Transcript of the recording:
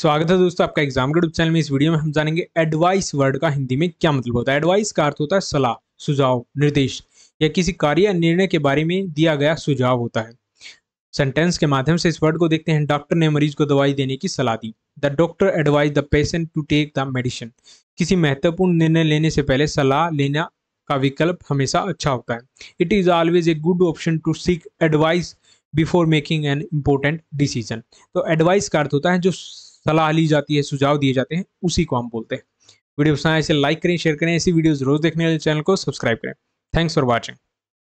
स्वागत है दोस्तों आपका एग्जाम के चैनल में इस वीडियो में हम जानेंगे एडवाइस वर्ड का हिंदी में क्या मतलब होता है एडवाइस का अर्थ होता है सलाह सुझाव निर्देश या किसी कार्य या निर्णय के बारे में दिया गया सुझाव होता है सेंटेंस के माध्यम से इस वर्ड को देखते हैं डॉक्टर ने मरीज को दवाई देने की सलाह दी the doctor advise the patient to take the medicine किसी महत्वपूर्ण निर्णय लेने से पहले सलाह लेना का विकल्प हमेशा अच्छा होता है it is always a good option to seek advice before making an important decision तो एडवाइस का अर्थ होता है जो सलाह ली जाती है सुझाव दिए जाते हैं उसी को हम बोलते हैं वीडियो पसंद ऐसे लाइक करें शेयर करें ऐसी वीडियोज रोज देखने वाले चैनल को सब्सक्राइब करें थैंक्स फॉर वॉचिंग